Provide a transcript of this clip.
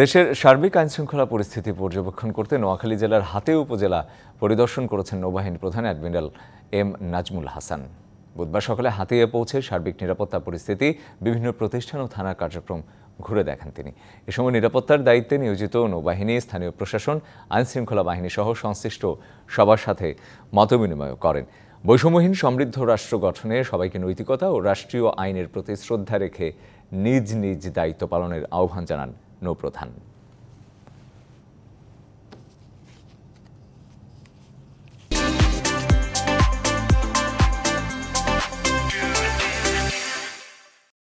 দেশের সার্বিক আইনশৃঙ্খলা পরিস্থিতি পর্যবেক্ষণ করতে নোয়াখালী জেলার হাতে উপজেলা পরিদর্শন করেছেন নৌবাহিনী প্রধান অ্যাডমিরাল এম নাজমুল হাসান বুধবার সকালে হাতিয়ে পৌঁছে সার্বিক নিরাপত্তা পরিস্থিতি বিভিন্ন প্রতিষ্ঠান ও থানার কার্যক্রম ঘুরে দেখেন তিনি এ সময় নিরাপত্তার দায়িত্বে নিয়োজিত নৌবাহিনী স্থানীয় প্রশাসন আইনশৃঙ্খলা বাহিনী সহ সংশ্লিষ্ট সবার সাথে মতবিনিময় করেন বৈষম্যহীন সমৃদ্ধ রাষ্ট্র গঠনে সবাইকে নৈতিকতা ও রাষ্ট্রীয় আইনের প্রতি শ্রদ্ধা রেখে নিজ নিজ দায়িত্ব পালনের আহ্বান জানান โนโปรทัน